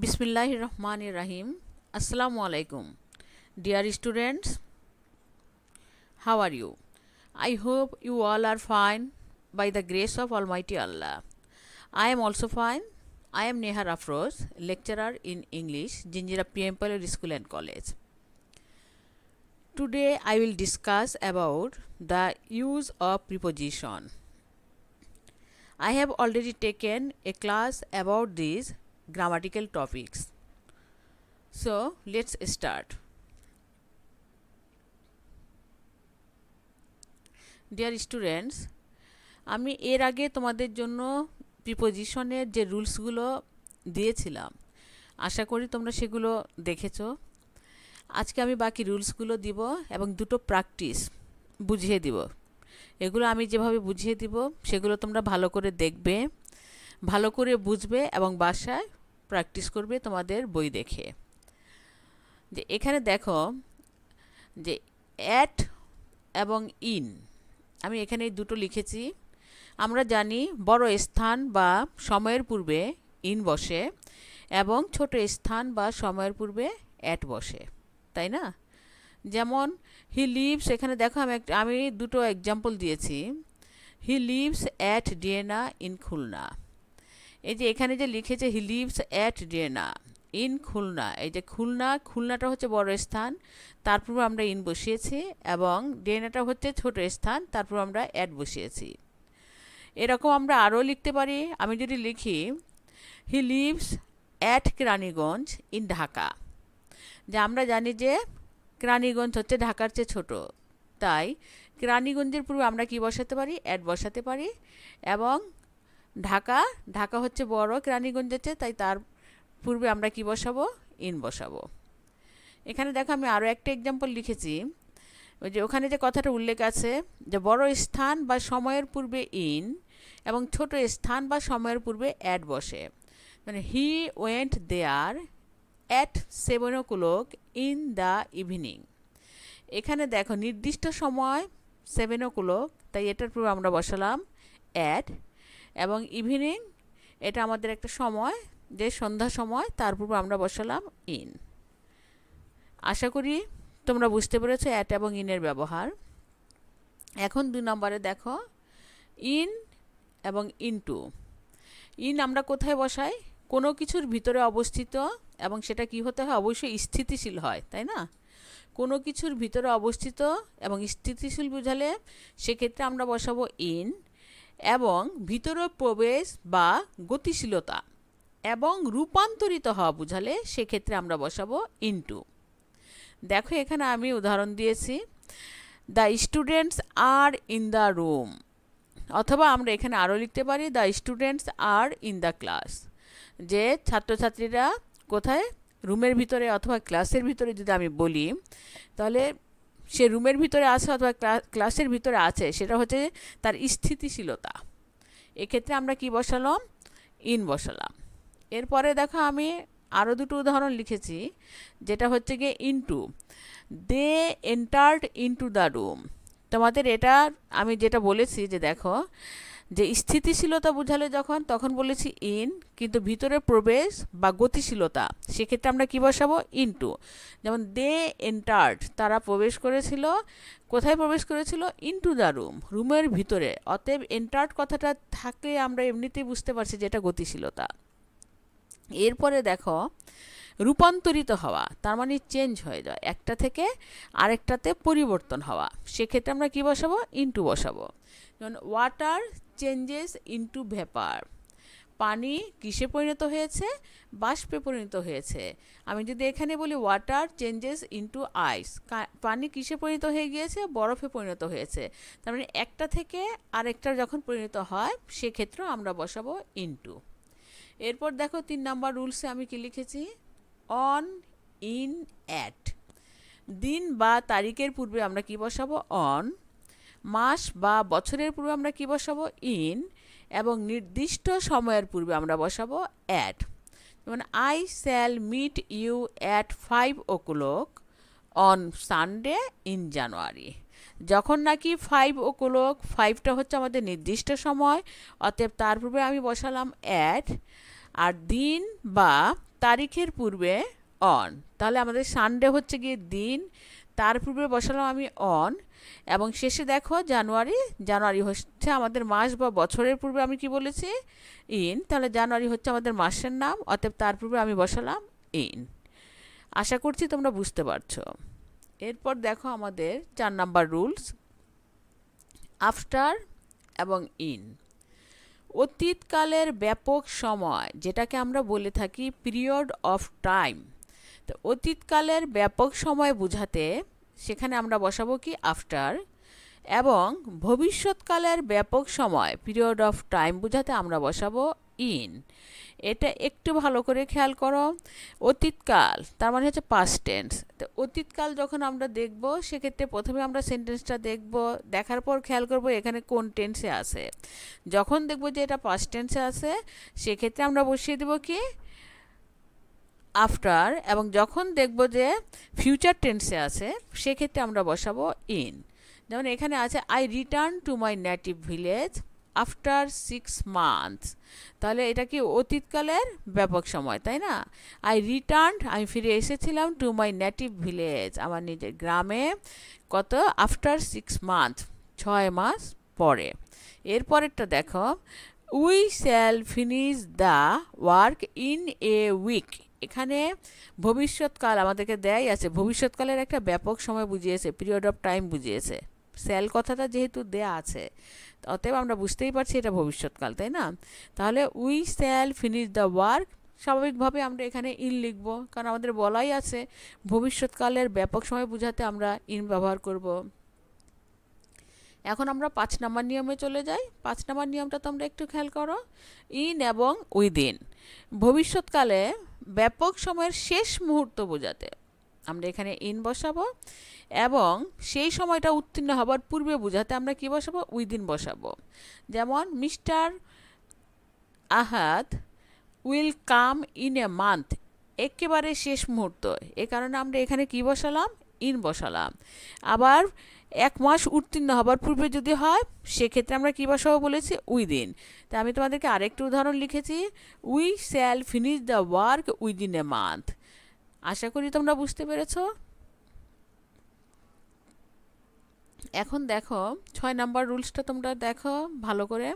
Bismillahir Rahmanir Rahim. Assalamu alaikum. Dear students, how are you? I hope you all are fine by the grace of Almighty Allah. I am also fine. I am Nehar Afroz, lecturer in English, Jinjira PM School and College. Today I will discuss about the use of preposition. I have already taken a class about this. grammatical topics. So let's start. Dear students আমি এর আগে তোমাদের জন্য প্রিপোজিশনের যে রুলসগুলো দিয়েছিলাম আশা করি তোমরা সেগুলো দেখেছো আজকে আমি বাকি রুলসগুলো দিব এবং দুটো প্র্যাকটিস বুঝিয়ে দিব এগুলো আমি যেভাবে বুঝিয়ে দিব সেগুলো তোমরা ভালো করে দেখবে ভালো করে বুঝবে এবং বাসায় প্র্যাকটিস করবে তোমাদের বই দেখে যে এখানে দেখো যে অ্যাট এবং ইন আমি এখানে দুটো লিখেছি আমরা জানি বড় স্থান বা সময়ের পূর্বে ইন বসে এবং ছোট স্থান বা সময়ের পূর্বে অ্যাট বসে তাই না যেমন হি লিভস এখানে দেখো আমি আমি দুটো এক্সাম্পল দিয়েছি হি লিভস অ্যাট ডিয়েনা ইন খুলনা এই যে এখানে যে লিখেছে হি লিভস অ্যাট ডেনা ইন খুলনা এই যে খুলনা খুলনাটা হচ্ছে বড় স্থান তারপর আমরা ইন বসিয়েছি এবং ডেনাটা হচ্ছে ছোট স্থান তারপর আমরা অ্যাড বসিয়েছি এরকম আমরা আরও লিখতে পারি আমি যদি লিখি he lives at Keraniganj in Dhaka যে আমরা জানি যে ক্রানীগঞ্জ হচ্ছে ঢাকার চেয়ে ছোট তাই ক্রানীগঞ্জের পূর্বে আমরা কি বসাতে পারি অ্যাড বসাতে পারি এবং ঢাকা ঢাকা হচ্ছে বড় কেরানীগঞ্জ আছে তাই তার পূর্বে আমরা কি বসাবো ইন বসাবো এখানে দেখো আমি আরও একটা এক্সাম্পল লিখেছি ওই যে ওখানে যে কথাটা উল্লেখ আছে যে বড় স্থান বা সময়ের পূর্বে ইন এবং ছোট স্থান বা সময়ের পূর্বে অ্যাড বসে মানে he went there at seven o'clock in the evening এখানে দেখো নির্দিষ্ট সময় সেভেন ও ক্লক তাই এটার পূর্বে আমরা বসালাম অ্যাট এবং ইভিনিং এটা আমাদের একটা সময় যে সন্ধ্যা সময় তার পূর্বে আমরা বসালাম ইন আশা করি তোমরা বুঝতে পেরেছো অ্যাট এবং ইনের ব্যবহার এখন দুই নম্বরে দেখো ইন এবং ইনটু ইন আমরা কোথায় বসাই কোনো কিছুর ভিতরে অবস্থিত এবং সেটা কি হতে হয় অবশ্যই স্থিতিশীল হয় তাই না কোনো কিছুর ভিতরে অবস্থিত এবং স্থিতিশীল বোঝালে সেক্ষেত্রে আমরা বসাবো ইন এবং ভিতরে প্রবেশ বা গতিশীলতা এবং রূপান্তরিত হওয়া বুঝালে সেক্ষেত্রে আমরা বসাবো ইনটু দেখো এখানে আমি উদাহরণ দিয়েছি the students are in the room অথবা আমরা এখানে আরও লিখতে পারি the students are in the class যে ছাত্রছাত্রীরা কোথায় রুমের ভিতরে অথবা ক্লাসের ভিতরে যদি আমি বলি তাহলে সে রুমের ভিতরে আছে অথবা ক্লাসের ভিতরে আছে সেটা হচ্ছে তার স্থিতিশীলতা এক্ষেত্রে আমরা কি বসালাম ইন বসালাম এরপরে দেখো আমি আরও দুটো উদাহরণ লিখেছি যেটা হচ্ছে গিয়ে into they entered into the room তোমাদের এটা আমি যেটা বলেছি যে দেখো যে স্থিতিশীলতা বোঝালে যখন তখন বলেছি ইন কিন্তু ভিতরে প্রবেশ বা গতিশীলতা সেক্ষেত্রে আমরা কী বসাবো ইনটু যেমন দে এন্টার্ড তারা প্রবেশ করেছিল কোথায় প্রবেশ করেছিল ইনটু দ্য রুম রুমের ভিতরে অতএব এন্টার্ড কথাটা থাকে আমরা এমনিতেই বুঝতে পারছি যে এটা গতিশীলতা এরপরে দেখো রূপান্তরিত হওয়া তার মানে চেঞ্জ হয়ে যায় একটা থেকে আরেকটাতে পরিবর্তন হওয়া সেক্ষেত্রে আমরা কী বসাবো ইনটু বসাবো যেমন ওয়াটার চেঞ্জেস ইনটু ভেপার পানি কিসে পরিণত হয়েছে বাষ্পে পরিণত হয়েছে আমি যদি এখানে বলি ওয়াটার চেঞ্জেস ইনটু আইস পানি কিসে পরিণত হয়ে গিয়েছে বরফে পরিণত হয়েছে তার মানে একটা থেকে আরেকটা যখন পরিণত হয় সেক্ষেত্রেও আমরা বসাবো ইনটু এরপর দেখো তিন নাম্বার রুলসে আমি কি লিখেছি অন ইন অ্যাট দিন বা তারিখের পূর্বে আমরা কি বসাবো অন মাস বা বছরের পূর্বে আমরা কি বসাবো ইন এবং নির্দিষ্ট সময়ের পূর্বে আমরা বসাবো অ্যাট যেমন I shall meet you at five o'clock on Sunday in January যখন নাকি ফাইভ ও ক্লক ফাইভটা হচ্ছে আমাদের নির্দিষ্ট সময় অতএব তার পূর্বে আমি বসালাম অ্যাট আর দিন বা তারিখের পূর্বে অন তাহলে আমাদের সানডে হচ্ছে গিয়ে দিন তার পূর্বে বসালাম আমি অন এবং শেষে দেখো জানুয়ারি জানুয়ারি হচ্ছে আমাদের মাস বা বছরের পূর্বে আমি কি বলেছি ইন তাহলে জানুয়ারি হচ্ছে আমাদের মাসের নাম অতএব তার পূর্বে আমি বসালাম ইন আশা করছি তোমরা বুঝতে পারছো এরপর দেখো আমাদের চার নাম্বার রুলস আফটার এবং ইন অতীতকালের ব্যাপক সময় যেটাকে আমরা বলে থাকি পিরিয়ড অফ টাইম তো অতীতকালের ব্যাপক সময় বোঝাতে সেখানে আমরা বসাবো কি আফটার এবং ভবিষ্যৎকালের ব্যাপক সময় পিরিয়ড অফ টাইম বোঝাতে আমরা বসাবো ইন এটা একটু ভালো করে খেয়াল করো অতীতকাল তার মানে হচ্ছে পাস্ট টেন্স তো অতীতকাল যখন আমরা দেখব সেক্ষেত্রে প্রথমে আমরা সেন্টেন্সটা দেখব দেখার পর খেয়াল করব এখানে কোন টেন্সে আছে যখন দেখব যে এটা পাস্ট টেন্সে আছে সেক্ষেত্রে আমরা বসিয়ে দেবো কি আফটার এবং যখন দেখব যে ফিউচার টেন্সে আছে সেক্ষেত্রে আমরা বসাবো ইন যেমন এখানে আছে I return to my native village after six months তাহলে এটা কি অতীতকালের ব্যাপক সময় তাই না আই রিটার্ন আমি ফিরে এসেছিলাম টু মাই নেটিভ ভিলেজ আমার নিজের গ্রামে কত আফটার সিক্স মান্থ ছয় মাস পরে এরপরেরটা দেখো we shall finish the work in a week এখানে ভবিষ্যৎকাল আমাদেরকে দেয় আছে ভবিষ্যৎকালের একটা ব্যাপক সময় বুঝিয়েছে পিরিয়ড অফ টাইম বুঝিয়েছে সেল কথাটা যেহেতু দেয়া আছে অতএব আমরা বুঝতেই পারছি এটা ভবিষ্যৎকাল তাই না তাহলে we shall finish the work স্বাভাবিকভাবে আমরা এখানে ইন লিখব কারণ আমাদের বলাই আছে ভবিষ্যৎকালের ব্যাপক সময় বুঝাতে আমরা ইন ব্যবহার করব এখন আমরা পাঁচ নাম্বার নিয়মে চলে যাই পাঁচ নাম্বার নিয়মটা তোমরা একটু খেয়াল করো ইন এবং উইদিন ভবিষ্যৎকালে ব্যাপক সময়ের শেষ মুহূর্ত বোঝাতে আমরা এখানে ইন বসাবো এবং সেই সময়টা উত্তীর্ণ হবার পূর্বে বোঝাতে আমরা কি বসাবো উইদিন বসাবো যেমন mister Ahad will come in a month একেবারে শেষ মুহূর্ত এ কারণে আমরা এখানে কি বসালাম ইন বসালাম আবার এক মাস উত্তীর্ণ হবার পূর্বে যদি হয় সেক্ষেত্রে আমরা কী ভাষাও বলেছি উইদিন তা আমি তোমাদেরকে আরেকটি উদাহরণ লিখেছি we shall finish the work within a month আশা করি তোমরা বুঝতে পেরেছ এখন দেখো ছয় নাম্বার রুলসটা তোমরা দেখো ভালো করে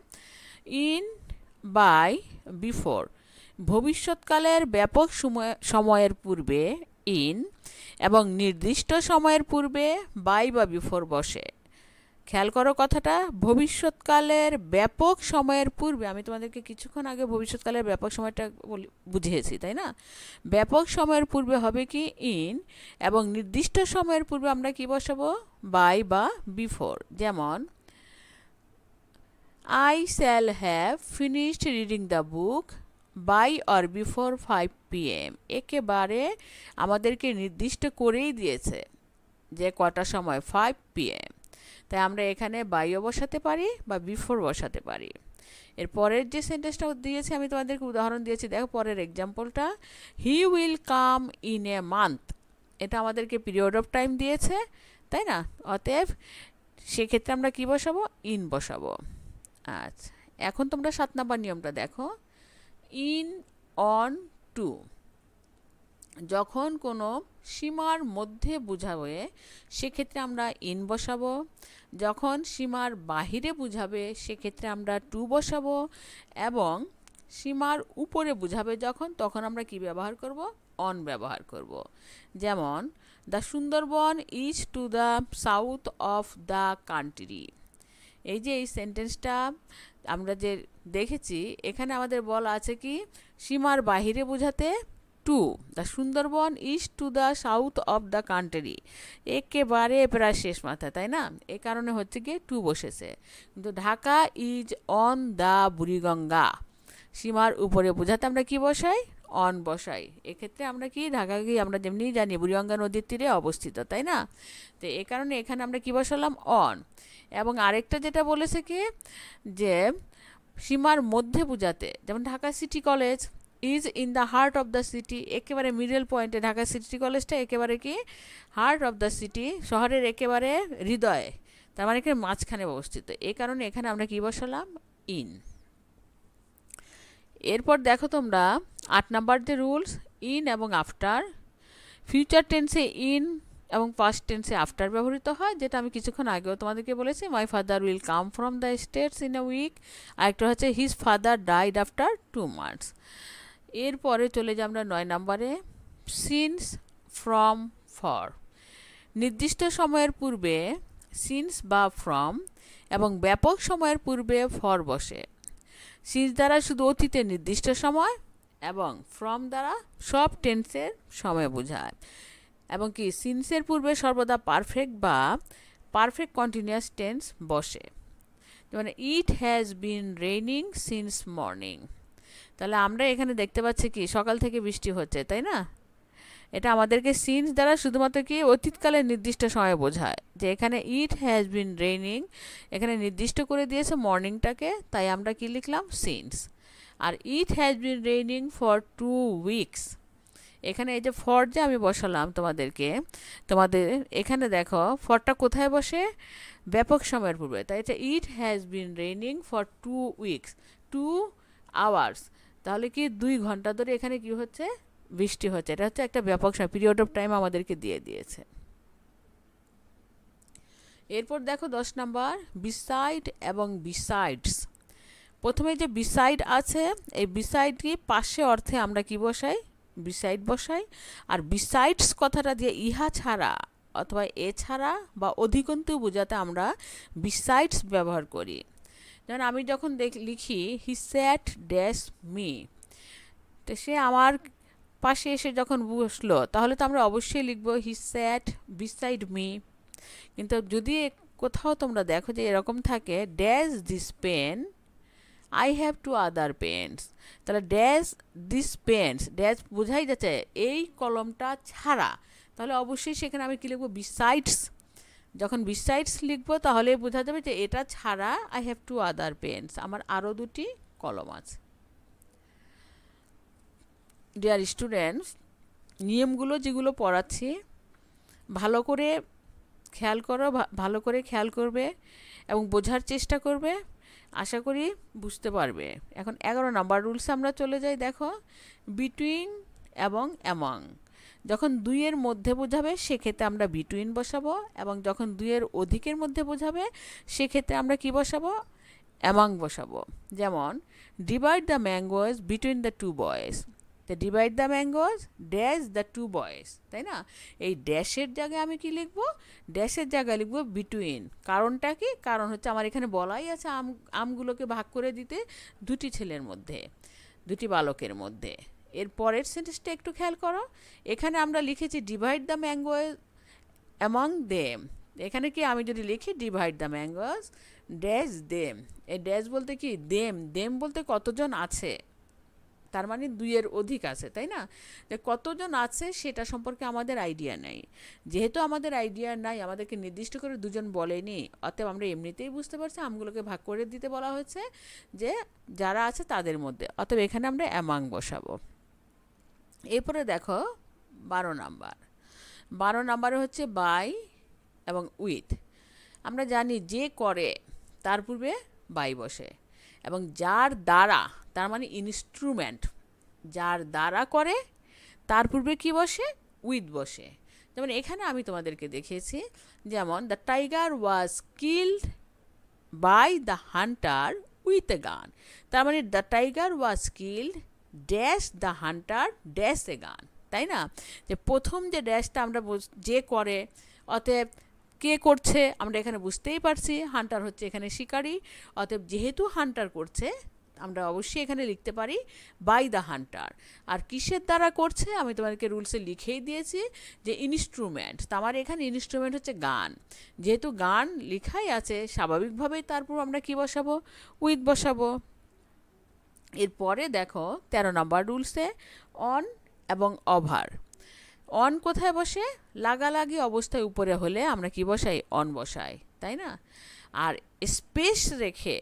ইন বাই বিফোর ভবিষ্যৎকালের ব্যাপক সময়ের পূর্বে ইন এবং নির্দিষ্ট সময়ের পূর্বে বাই বা বিফোর বসে খেয়াল করো কথাটা ভবিষ্যৎকালের ব্যাপক সময়ের পূর্বে আমি তোমাদেরকে কিছুক্ষণ আগে ভবিষ্যৎকালের ব্যাপক সময়টা বলি বুঝিয়েছি তাই না ব্যাপক সময়ের পূর্বে হবে কি ইন এবং নির্দিষ্ট সময়ের পূর্বে আমরা কি বসাবো বাই বা বিফোর যেমন I shall have finished reading the book by or before five PM একেবারে আমাদেরকে নির্দিষ্ট করেই দিয়েছে যে কটার সময় ফাইভ পিএম তাই আমরা এখানে বাইও বসাতে পারি বা বিফোর বসাতে পারি এর পরের যে সেন্টেন্সটা দিয়েছি আমি তোমাদেরকে উদাহরণ দিয়েছি দেখো পরের এক্সাম্পলটা he will come in a month এটা আমাদেরকে পিরিয়ড অফ টাইম দিয়েছে তাই না অতএব সেক্ষেত্রে আমরা কি বসাবো ইন বসাবো আচ্ছা এখন তোমরা সাত নাম্বার নিয়মটা দেখো ইন অন টু যখন কোনো সীমার মধ্যে বুঝাবে সেক্ষেত্রে আমরা ইন বসাবো যখন সীমার বাহিরে বুঝাবে সেক্ষেত্রে আমরা টু বসাবো এবং সীমার উপরে বুঝাবে যখন তখন আমরা কি ব্যবহার করব অন ব্যবহার করব যেমন the Sundarban is to the south of the country এই যে এই সেন্টেন্সটা আমরা যে দেখেছি এখানে আমাদের বলা আছে কি সীমার বাহিরে বোঝাতে to the Sundarban is to the south of the country একেবারে প্রায় শেষ মাথা তাই না এ কারণে হচ্ছে গিয়ে টু বসেছে কিন্তু Dhaka is on the Buriganga সীমার উপরে বোঝাতে আমরা কি বসাই অন বসাই এক্ষেত্রে আমরা কি ঢাকা কি আমরা যেমনি জানি বুড়িগঙ্গা নদীর তীরে অবস্থিত তাই না তো এ কারণে এখানে আমরা কি বসালাম অন এবং আরেকটা যেটা বলেছে কি যে সীমার মধ্যে পূজাতে যেমন Dhaka city college is in the heart of the city একেবারে মিডল পয়েন্টে ঢাকা সিটি কলেজটা একেবারে কি হার্ট অফ দ্য সিটি শহরের একেবারে হৃদয়ে তার মানে এখানে মাঝখানে অবস্থিত এই কারণে এখানে আমরা কী বসালাম ইন এরপর দেখো তোমরা আট নাম্বার যে রুলস ইন এবং আফটার ফিউচার টেন্সে ইন এবং পাস্ট টেন্সে আফটার ব্যবহৃত হয় যেটা আমি কিছুক্ষণ আগেও তোমাদেরকে বলেছি my father will come from the States in a week আরেকটা হচ্ছে his father died after two months এরপরে চলে যাই আমরা নয় নম্বরে সিনস ফ্রম ফর নির্দিষ্ট সময়ের পূর্বে সিনস বা ফ্রম এবং ব্যাপক সময়ের পূর্বে ফর বসে সিজ দ্বারা শুধু অতীতের নির্দিষ্ট সময় এবং ফ্রম দ্বারা সব টেন্সের সময় বোঝায় এবং কি সিন্সের পূর্বে সর্বদা পারফেক্ট বা পারফেক্ট কন্টিনিউয়াস টেন্স বসে মানে it has been raining since morning তাহলে আমরা এখানে দেখতে পাচ্ছি কি সকাল থেকে বৃষ্টি হচ্ছে তাই না এটা আমাদেরকে সিনস দ্বারা শুধুমাত্র কি অতীতকালের নির্দিষ্ট সময় বোঝায় যে এখানে ইট হ্যাজ বিন রেইনিং এখানে নির্দিষ্ট করে দিয়েছে মর্নিংটাকে তাই আমরা কি লিখলাম সিনস আর it has been raining for two weeks এখানে এই যে ফর যে আমি বসালাম তোমাদেরকে তোমাদের এখানে দেখো ফরটা কোথায় বসে ব্যাপক সময়ের পূর্বে তাই এটা it has been raining for two weeks two hours তাহলে কি দুই ঘন্টা ধরে এখানে কি হচ্ছে বৃষ্টি হচ্ছে এটা হচ্ছে একটা ব্যাপক পিরিয়ড অফ টাইম আমাদেরকে দিয়ে দিয়েছে এরপর দেখো দশ নম্বর বিসাইড এবং বিসাইডস প্রথমে যে বিসাইড আছে এই বিসাইডকে পাশে অর্থে আমরা কি বসাই বিসাইড বসাই আর বিসাইডস কথাটা দিয়ে ইহা ছাড়া অথবা এছাড়া বা অধিকন্তু বোঝাতে আমরা বিসাইডস ব্যবহার করি যেমন আমি যখন দেখ লিখি হি স্যাট ড্যাশ মি তো সে আমার পাশে এসে যখন বসলো তাহলে তো আমরা অবশ্যই লিখবো হি স্যাট বিসাইড মি কিন্তু যদি কোথাও তোমরা দেখো যে এরকম থাকে dash this pen I have two other pens তাহলে ড্যাস দিস পেন্স ড্যাস বোঝাই যাচ্ছে এই কলমটা ছাড়া তাহলে অবশ্যই সেখানে আমি কী লিখবো বিসাইডস যখন বিসাইডস লিখবো তাহলে বোঝা যাবে যে এটা ছাড়া I have two other pens আমার আরও দুটি কলম আছে ডিয়ার স্টুডেন্টস নিয়মগুলো যেগুলো পড়াচ্ছি ভালো করে খেয়াল করো ভালো করে খেয়াল করবে এবং বোঝার চেষ্টা করবে আশা করি বুঝতে পারবে এখন এগারো নাম্বার রুলসে আমরা চলে যাই দেখো বিটুইন এবং অ্যামং যখন দুইয়ের মধ্যে বোঝাবে সেক্ষেত্রে আমরা বিটুইন বসাবো এবং যখন দুইয়ের অধিকের মধ্যে বোঝাবে সেক্ষেত্রে আমরা কি বসাবো অ্যামাং বসাবো যেমন divide the mangoes between the two boys তা divide the mangoes dash the two boys তাই না এই ড্যাশের জায়গায় আমি কি লিখবো ড্যাশের জায়গায় লিখব বিটুইন কারণটা কি কারণ হচ্ছে আমার এখানে বলাই আছে আম আমগুলোকে ভাগ করে দিতে দুটি ছেলের মধ্যে দুটি বালকের মধ্যে এর পরের সেন্টেন্সটা একটু খেয়াল করো এখানে আমরা লিখেছি divide the mangoes among them এখানে কি আমি যদি লিখি divide the mangoes dash them এ ড্যাশ বলতে কি দেম দেম বলতে কতজন আছে তার মানে দুইয়ের অধিক আছে তাই না যে কতজন আছে সেটা সম্পর্কে আমাদের আইডিয়া নাই যেহেতু আমাদের আইডিয়া নাই আমাদেরকে নির্দিষ্ট করে দুজন বলেনি অতএব আমরা এমনিতেই বুঝতে পারছি আমগুলোকে ভাগ করে দিতে বলা হয়েছে যে যারা আছে তাদের মধ্যে অতএব এখানে আমরা অ্যামাং বসাবো এরপরে দেখো বারো নাম্বার বারো নাম্বারে হচ্ছে বাই এবং উইথ আমরা জানি যে করে তার পূর্বে বাই বসে এবং যার দ্বারা তার মানে ইনস্ট্রুমেন্ট যার দ্বারা করে তার পূর্বে কি বসে উইথ বসে যেমন এখানে আমি তোমাদেরকে দেখেছি যেমন the tiger was killed by the hunter with a gun তার মানে the tiger was killed dash the hunter dash a gun তাই না যে প্রথম যে ড্যাশটা আমরা যে করে অতএব কে করছে আমরা এখানে বুঝতেই পারছি হান্টার হচ্ছে এখানে শিকারী অতএব যেহেতু হান্টার করছে আমরা অবশ্যই এখানে লিখতে পারি বাই দ্য হান্টার আর কিসের দ্বারা করছে আমি তোমাদেরকে রুলসে লিখেই দিয়েছি যে ইনস্ট্রুমেন্ট তো আমার এখানে ইনস্ট্রুমেন্ট হচ্ছে গান যেহেতু গান লিখাই আছে স্বাভাবিকভাবেই তারপর আমরা কি বসাবো উইথ বসাবো এরপরে দেখো তেরো নম্বর রুলসে অন এবং অভার অন কোথায় বসে লাগালাগি অবস্থায় উপরে হলে আমরা কি বসাই অন বসাই তাই না আর স্পেস রেখে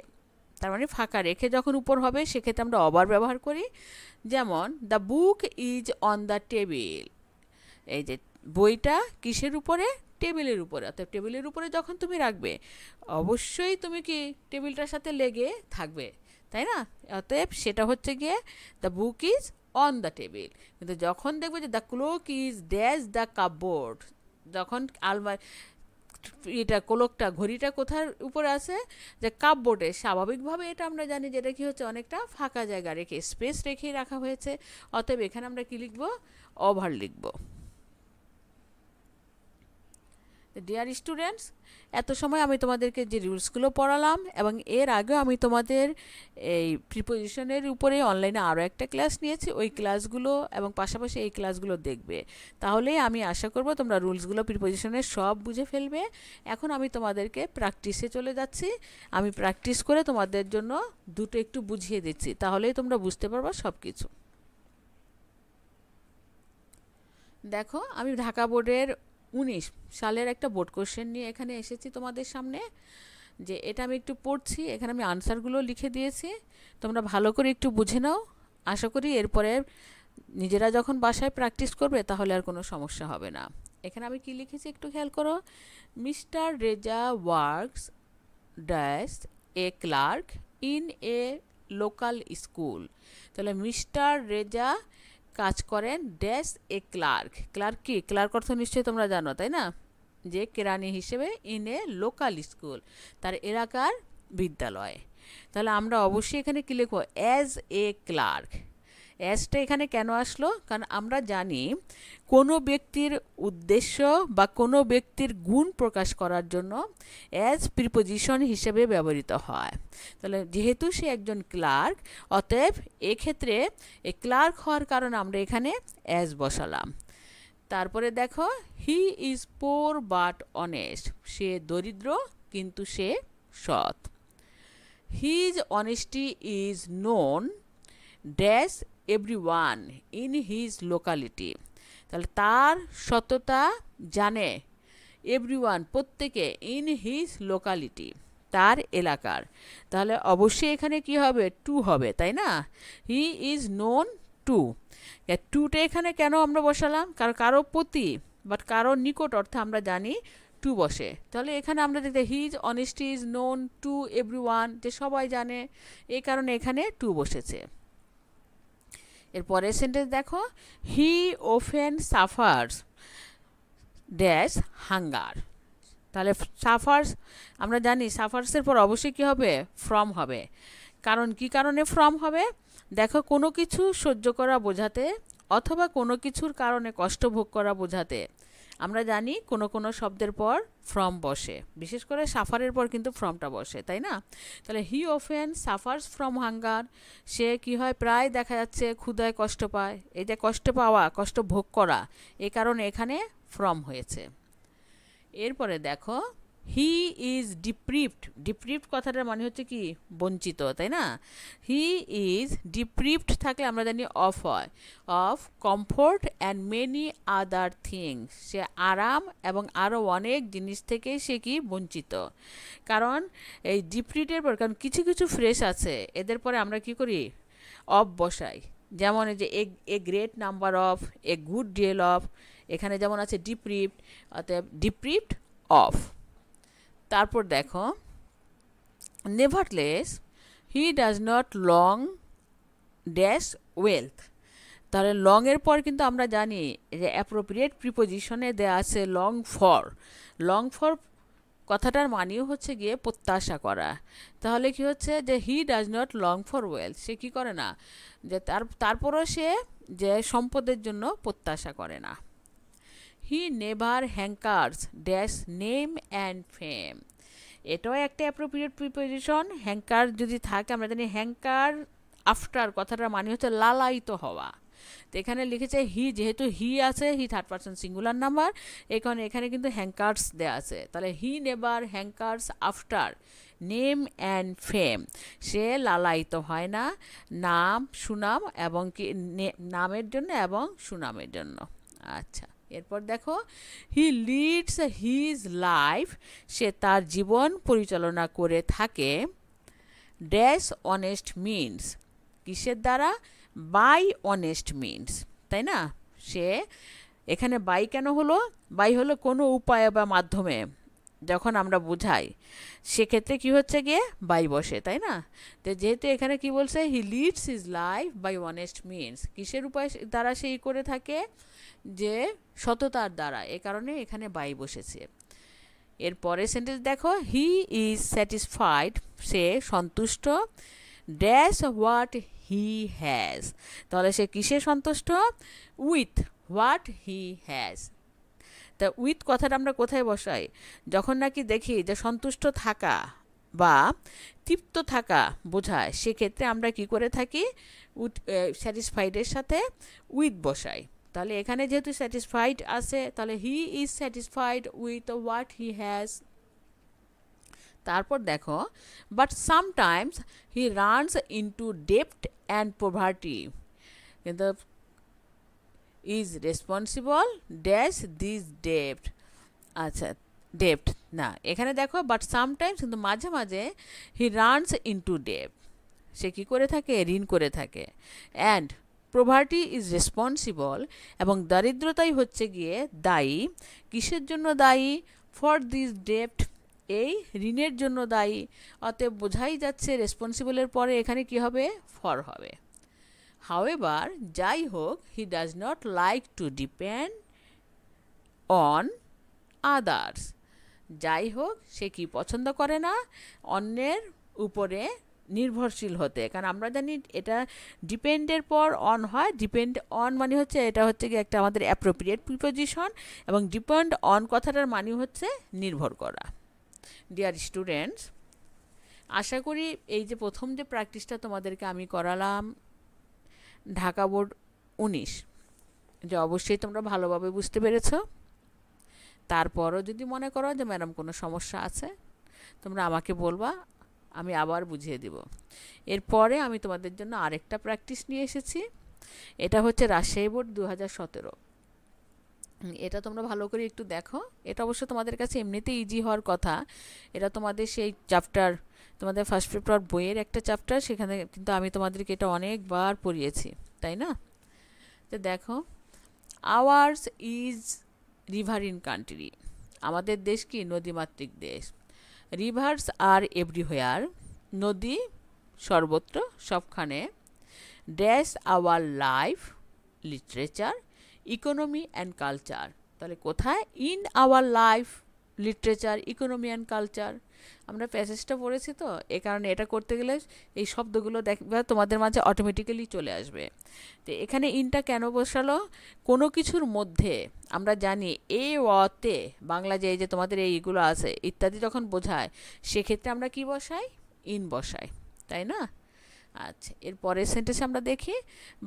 তার মানে ফাঁকা রেখে যখন উপর হবে সেক্ষেত্রে আমরা অবার ব্যবহার করি যেমন the book is on the table এই যে বইটা কিসের উপরে টেবিলের উপরে অর্থাৎ টেবিলের উপরে যখন তুমি রাখবে অবশ্যই তুমি কি টেবিলটার সাথে লেগে থাকবে তাই না অতএব সেটা হচ্ছে গিয়ে the book is on the table কিন্তু যখন দেখবে যে the cloak is dash the cupboard যখন আলমারি এটা কোলকটা ঘড়িটা কোথার উপরে আছে যে কাপবোর্ডে স্বাভাবিকভাবে এটা আমরা জানি যেটা কি হচ্ছে অনেকটা ফাঁকা জায়গা রেখে স্পেস রেখেই রাখা হয়েছে অতএব এখানে আমরা কি লিখব ওভার লিখব ডিয়ার স্টুডেন্টস এত সময় আমি তোমাদেরকে যে রুলসগুলো পড়ালাম এবং এর আগেও আমি তোমাদের এই প্রিপোজিশনের উপরে অনলাইনে আরও একটা ক্লাস নিয়েছি ওই ক্লাসগুলো এবং পাশাপাশি এই ক্লাসগুলো দেখবে তাহলে আমি আশা করব তোমরা রুলসগুলো প্রিপোজিশনের সব বুঝে ফেলবে এখন আমি তোমাদেরকে প্র্যাকটিসে চলে যাচ্ছি আমি প্র্যাকটিস করে তোমাদের জন্য দুটো একটু বুঝিয়ে দিচ্ছি তাহলেই তোমরা বুঝতে পারবা সব কিছু দেখো আমি ঢাকা বোর্ডের উনিশ সালের একটা বোর্ড কোশ্চেন নিয়ে এখানে এসেছি তোমাদের সামনে যে এটা আমি একটু পড়ছি এখানে আমি আনসারগুলো লিখে দিয়েছি তোমরা ভালো করে একটু বুঝে নাও আশা করি এরপরে নিজেরা যখন বাসায় প্র্যাকটিস করবে তাহলে আর কোনো সমস্যা হবে না এখানে আমি কি লিখেছি একটু খেয়াল করো mister Reza works dash a clerk in a local school তাহলে মিস্টার রেজা কাজ করেন ড্যাশ এ ক্লার্ক ক্লার্ক কি ক্লার্ক অর্থ নিশ্চয়ই তোমরা জানো তাই না যে কেরানি হিসেবে ইন এ লোকাল স্কুল তার এলাকার বিদ্যালয়ে তাহলে আমরা অবশ্যই এখানে কী লিখবো অ্যাজ এ ক্লার্ক অ্যাজটা এখানে কেন আসলো কারণ আমরা জানি কোনো ব্যক্তির উদ্দেশ্য বা কোনো ব্যক্তির গুণ প্রকাশ করার জন্য অ্যাজ প্রিপোজিশন হিসেবে ব্যবহৃত হয় তাহলে যেহেতু সে একজন ক্লার্ক অতএব এক্ষেত্রে এ ক্লার্ক হওয়ার কারণে আমরা এখানে অ্যাজ বসালাম তারপরে দেখো he is poor but honest সে দরিদ্র কিন্তু সে সৎ his honesty is known dash one in his locality তাহলে তার সততা জানে এভরিওয়ান প্রত্যেকে ইন হিজ লোকালিটি তার এলাকার তাহলে অবশ্যই এখানে কি হবে টু হবে তাই না হি ইজ নোন টু টুটা এখানে কেন আমরা বসালাম কারণ কারো প্রতি বাট কারো নিকট অর্থে আমরা জানি টু বসে তাহলে এখানে আমরা দেখতে his honesty is known to everyone যে সবাই জানে এই কারণে এখানে টু বসেছে এর পরের সেন্টেন্স দেখো he often suffers dash hunger তাহলে সাফার্স আমরা জানি সাফার্সের পর অবশ্যই কী হবে ফ্রম হবে কারণ কি কারণে ফ্রম হবে দেখো কোনো কিছু সহ্য করা বোঝাতে অথবা কোনো কিছুর কারণে কষ্ট ভোগ করা বোঝাতে আমরা জানি কোনো কোনো শব্দের পর ফ্রম বসে বিশেষ করে সাফারের পর কিন্তু ফ্রমটা বসে তাই না তাহলে he often suffers from hunger সে কি হয় প্রায় দেখা যাচ্ছে ক্ষুদায় কষ্ট পায় এই যে কষ্ট পাওয়া কষ্ট ভোগ করা এ কারণে এখানে ফ্রম হয়েছে এরপরে দেখো হি ইজ ডিপ্রিভড ডিপ্রিভড কথাটার মানে হচ্ছে কি বঞ্চিত তাই না হি ইজ ডিপ্রিভড থাকলে আমরা জানি অফ হয় of comfort and many other things সে আরাম এবং আরও অনেক জিনিস থেকে সে কি বঞ্চিত কারণ এই ডিপ্রিটের পর কারণ কিছু কিছু ফ্রেশ আছে এদের পরে আমরা কি করি অফ বসাই যেমন যে a a great number of a good deal of এখানে যেমন আছে ডিপ্রিভড অতএব ডিপ্রিভড অফ তারপর দেখো nevertheless he does not long dash wealth তাহলে লংয়ের পর কিন্তু আমরা জানি যে অ্যাপ্রোপ্রিয়েট প্রিপোজিশনে দেয়া আছে লং ফর লং ফর কথাটার মানেও হচ্ছে গিয়ে প্রত্যাশা করা তাহলে কি হচ্ছে যে he does not long for wealth সে কি করে না যে তার তারপরও সে যে সম্পদের জন্য প্রত্যাশা করে না he never hankers dash name and fame এটাও একটা অ্যাপ্রোপ্রিয়েট প্রিপোজিশন হ্যাঙ্কার যদি থাকে আমরা জানি হ্যাঙ্কার আফটার কথাটার মানে হচ্ছে লালায়িত হওয়া তো এখানে লিখেছে হি যেহেতু হি আছে he third person singular number এখানে এখানে কিন্তু হ্যাংকার্স দেওয়া আছে তাহলে he never hankers after name and fame সে লালায়িত হয় না নাম সুনাম এবং কি নামের জন্য এবং সুনামের জন্য আচ্ছা এরপর দেখো হি লিডস হিজ লাইফ সে তার জীবন পরিচালনা করে থাকে ড্যাশ অনেস্ট মিনস কিসের দ্বারা বাই অনেস্ট মিনস তাই না সে এখানে বাই কেন হলো বাই হলো কোনো উপায় বা মাধ্যমে যখন আমরা বুঝাই সেক্ষেত্রে কি হচ্ছে গিয়ে বাই বসে তাই না তো যেহেতু এখানে কি বলছে he leads his life by honest means কিসের উপায় দ্বারা সেই করে থাকে যে সততার দ্বারা এ কারণে এখানে বাই বসেছে এর পরের সেন্টেন্স দেখো হি ইজ স্যাটিসফাইড সে সন্তুষ্ট ড্যাশ হোয়াট হি হ্যাজ তাহলে সে কিসে সন্তুষ্ট উইথ হোয়াট হি হ্যাজ তা উইথ কথাটা আমরা কোথায় বসাই যখন নাকি দেখি যে সন্তুষ্ট থাকা বা তৃপ্ত থাকা বোঝায় সেক্ষেত্রে আমরা কি করে থাকি উইথ স্যাটিসফাইডের সাথে উইথ বসাই তাহলে এখানে যেহেতু স্যাটিসফাইড আছে তাহলে he is satisfied with what he has তারপর দেখো but sometimes he runs into ডেপ্ট অ্যান্ড পোভার্টি কিন্তু ইজ রেসপন্সিবল ড্যাশ দিস ডেপ্ট আচ্ছা ডেপ্ট না এখানে দেখো বাট সামটাইমস কিন্তু মাঝে মাঝে হি রানস ইন্টু ডেপ্ট সে কী করে থাকে ঋণ করে থাকে অ্যান্ড প্রভার্টি ইজ রেসপন্সিবল এবং দারিদ্রতাই হচ্ছে গিয়ে দায়ী কিসের জন্য দায়ী ফর দিস ডেপ্ট এই ঋণের জন্য দায়ী অতএব বোঝাই যাচ্ছে রেসপন্সিবলের পরে এখানে কি হবে ফর হবে হাওয়েবার যাই হোক he does not like to depend on others যাই হোক সে কি পছন্দ করে না অন্যের উপরে নির্ভরশীল হতে কারণ আমরা জানি এটা ডিপেন্ডের পর অন হয় ডিপেন্ড অন মানে হচ্ছে এটা হচ্ছে কি একটা আমাদের অ্যাপ্রোপ্রিয়েট প্রিপোজিশন এবং ডিপেন্ড অন কথাটার মানে হচ্ছে নির্ভর করা ডিয়ার স্টুডেন্টস আশা করি এই যে প্রথম যে প্র্যাকটিসটা তোমাদেরকে আমি করালাম ঢাকা বোর্ড উনিশ যে অবশ্যই তোমরা ভালোভাবে বুঝতে পেরেছ তারপরও যদি মনে করো যে ম্যাডাম কোনো সমস্যা আছে তোমরা আমাকে বলবা আমি আবার বুঝিয়ে দেব এরপরে আমি তোমাদের জন্য আরেকটা প্র্যাকটিস নিয়ে এসেছি এটা হচ্ছে রাজশাহী বোর্ড দু হাজার সতেরো এটা তোমরা ভালো করে একটু দেখো এটা অবশ্য তোমাদের কাছে এমনিতে ইজি হওয়ার কথা এটা তোমাদের সেই চ্যাপ্টার তোমাদের ফার্স্ট পেপার বইয়ের একটা চ্যাপ্টার সেখানে কিন্তু আমি তোমাদেরকে এটা অনেকবার পড়িয়েছি তাই না তো দেখো আওয়ার্স ইজ রিভারিন কান্ট্রি আমাদের দেশ কি নদীমাতৃক দেশ রিভার্স আর এভরিহোয়ার নদী সর্বত্র সবখানে dash our life literature economy and culture তাহলে কোথায় in our life literature economy and culture আমরা প্যাসেজটা পড়েছি তো এ কারণে এটা করতে গেলে এই শব্দগুলো দেখবে তোমাদের মাঝে অটোমেটিক্যালি চলে আসবে তো এখানে ইনটা কেন বসালো কোনো কিছুর মধ্যে আমরা জানি এ অতে বাংলা যে যে তোমাদের এইগুলো আছে ইত্যাদি যখন বোঝায় সেক্ষেত্রে আমরা কি বসাই ইন বসাই তাই না আচ্ছা এর পরের সেন্টেন্স আমরা দেখি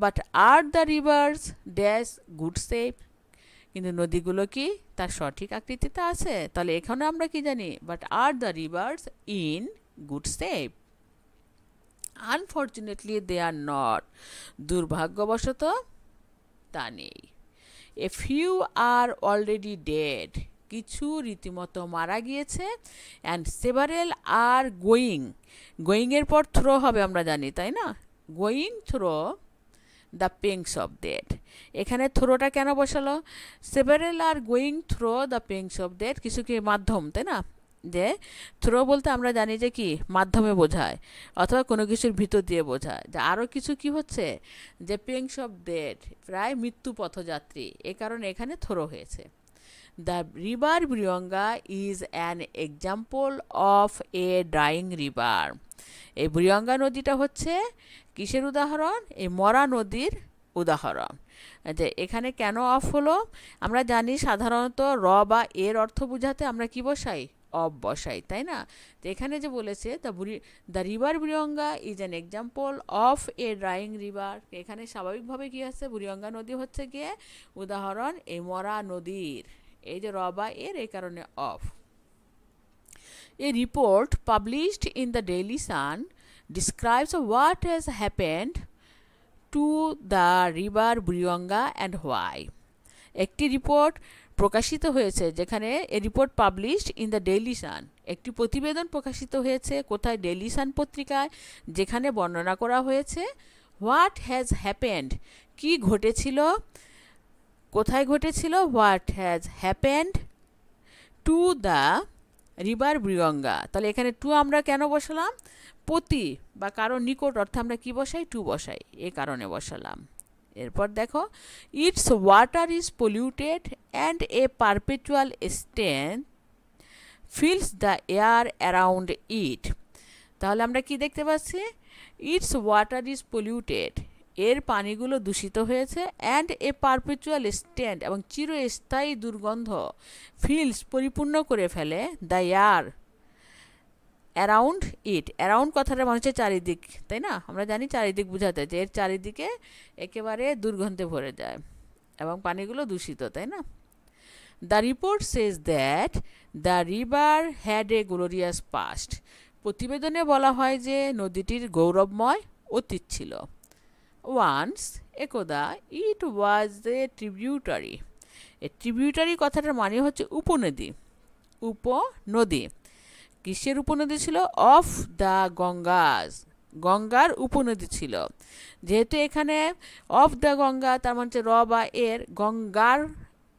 but are the rivers dash good shape কিন্তু নদীগুলো কি তার সঠিক আকৃতিতে আছে তাহলে এখানে আমরা কি জানি but are the rivers in good shape unfortunately they are not দুর্ভাগ্যবশত তা নেই a few are already dead কিছু রীতিমতো মারা গিয়েছে অ্যান্ড সেভারেল আর গোয়িং গোয়িংয়ের পর থ্রো হবে আমরা জানি তাই না going through the pangs of death এখানে থ্রোটা কেন বসালো several are going through the pangs of death কিছু কি মাধ্যম তাই না যে থ্রো বলতে আমরা জানি যে কি মাধ্যমে বোঝায় অথবা কোনো কিছুর ভিতর দিয়ে বোঝায় যে আরও কিছু কি হচ্ছে যে পিংস অফ ডেট প্রায় মৃত্যু পথযাত্রী এ কারণে এখানে থ্রো হয়েছে the river Buriganga is an example of a drying river এই ব্রিয়ঙ্গা নদীটা হচ্ছে কিসের উদাহরণ এই মরা নদীর উদাহরণ যে এখানে কেন অফ হলো আমরা জানি সাধারণত র বা এর অর্থ বোঝাতে আমরা কি বসাই অফ বসাই তাই না তো এখানে যে বলেছে the Buri the river Buriganga is an example of a drying river এখানে স্বাভাবিকভাবে কী আছে বুড়িয়ঙ্গা নদী হচ্ছে গিয়ে উদাহরণ এই মরা নদীর এই যে র বা এর এই কারণে of a report published in the Daily Sun describes what has happened to the river Burionga and why. একটি রিপোর্ট প্রকাশিত হয়েছে যেখানে a report published in the Daily Sun একটি প্রতিবেদন প্রকাশিত হয়েছে কোথায় ডেইলি সান পত্রিকায় যেখানে বর্ণনা করা হয়েছে হোয়াট হ্যাজ হ্যাপেন্ড কি ঘটেছিল কোথায় ঘটেছিল what has happened to the river Buriganga তাহলে এখানে টু আমরা কেন বসালাম প্রতি বা কারোর নিকট অর্থে আমরা কি বসাই টু বসাই এ কারণে বসালাম এরপর দেখো its water is polluted and a perpetual stain fills the air around it তাহলে আমরা কি দেখতে পাচ্ছি ইটস ওয়াটার ইজ পলিউটেড এর পানিগুলো দূষিত হয়েছে অ্যান্ড এ পারপেচুয়াল স্ট্যান্ড এবং চিরস্থায়ী দুর্গন্ধ ফিল্ডস পরিপূর্ণ করে ফেলে the air around it around কথাটা মানে হচ্ছে চারিদিক তাই না আমরা জানি চারিদিক বোঝাতে যে এর চারিদিকে একেবারে দুর্গন্ধে ভরে যায় এবং পানিগুলো দূষিত তাই না the report says that the river had a glorious past প্রতিবেদনে বলা হয় যে নদীটির গৌরবময় অতীত ছিল ওয়ান্স একদা ইট ওয়াজ এ ট্রিবিউটারি এ ট্রিবিউটারি কথাটার মানে হচ্ছে উপনদী উপনদী কিসের উপনদী ছিল অফ দ্য গঙ্গাস গঙ্গার উপনদী ছিল যেহেতু এখানে অফ দ্য গঙ্গা তার মানে র বা এর গঙ্গার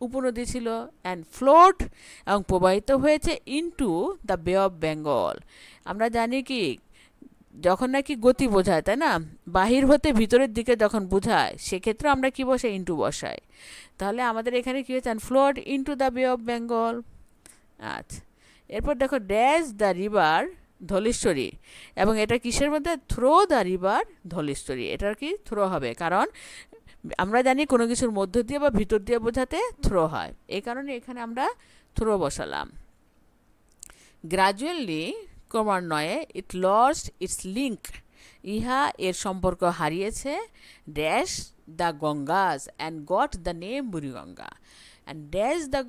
উপনদী ছিল অ্যান্ড ফ্লোট এবং প্রবাহিত হয়েছে into the Bay of Bengal আমরা জানি কি যখন নাকি গতি বোঝায় তাই না বাহির হতে ভিতরের দিকে যখন বোঝায় সেক্ষেত্রে আমরা কি বসে ইনটু বসাই তাহলে আমাদের এখানে কী হয়েছে and float into the Bay of Bengal আচ্ছা এরপর দেখো ড্যাশ দ্য রিভার ধলেশ্বরী এবং এটা কিসের মধ্যে থ্রো দ্য রিভার ধলেশ্বরী এটার কি থ্রো হবে কারণ আমরা জানি কোনো কিছুর মধ্য দিয়ে বা ভিতর দিয়ে বোঝাতে থ্রো হয় এই কারণে এখানে আমরা থ্রো বসালাম গ্রাজুয়ালি ক্রমান্বয়ে ইট লস্ট ইটস লিঙ্ক ইহা এর সম্পর্ক হারিয়েছে dash the Ganges and got the name Buriganga and dash the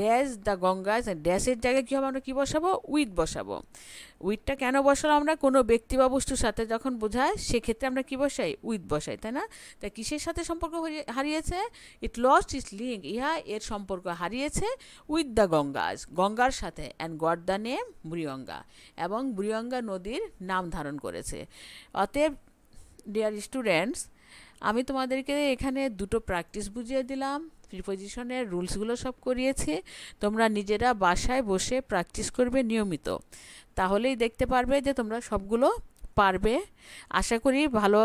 dash the Ganges ড্যাশের জায়গায় কী হবে আমরা কী বসাবো উইথ বসাবো উইথটা কেন বসালো আমরা কোনো ব্যক্তি বা বস্তুর সাথে যখন বোঝায় সেক্ষেত্রে আমরা কী বসাই উইথ বসাই তাই না তা কিসের সাথে সম্পর্ক হারিয়েছে ইট লস্ট ইটস লিঙ্ক ইহা এর সম্পর্ক হারিয়েছে উইথ দ্য গঙ্গাজ গঙ্গার সাথে and got the name Buriganga এবং বুড়িগঙ্গা নদীর নাম ধারণ করেছে অতএব ডিয়ার স্টুডেন্টস আমি তোমাদেরকে এখানে দুটো প্র্যাকটিস বুঝিয়ে দিলাম প্রিপোজিশনের রুলসগুলো সব করিয়েছে তোমরা নিজেরা বাসায় বসে প্র্যাকটিস করবে নিয়মিত তাহলেই দেখতে পারবে যে তোমরা সবগুলো পারবে আশা করি ভালো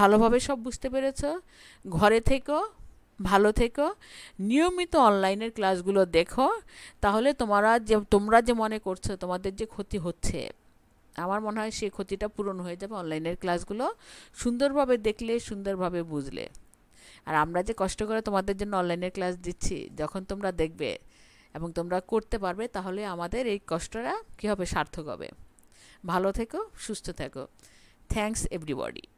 ভালোভাবে সব বুঝতে পেরেছ ঘরে থেকেও ভালো থেকো নিয়মিত অনলাইনের ক্লাসগুলো দেখো তাহলে তোমরা যে তোমরা যে মনে করছো তোমাদের যে ক্ষতি হচ্ছে আমার মনে হয় সেই ক্ষতিটা পূরণ হয়ে যাবে অনলাইনের ক্লাসগুলো সুন্দরভাবে দেখলে সুন্দরভাবে বুঝলে আর আমরা যে কষ্ট করে তোমাদের জন্য অনলাইনে ক্লাস দিচ্ছি যখন তোমরা দেখবে এবং তোমরা করতে পারবে তাহলে আমাদের এই কষ্টটা কী হবে সার্থক হবে ভালো থেকো সুস্থ থেকো থ্যাংকস এভরিবডি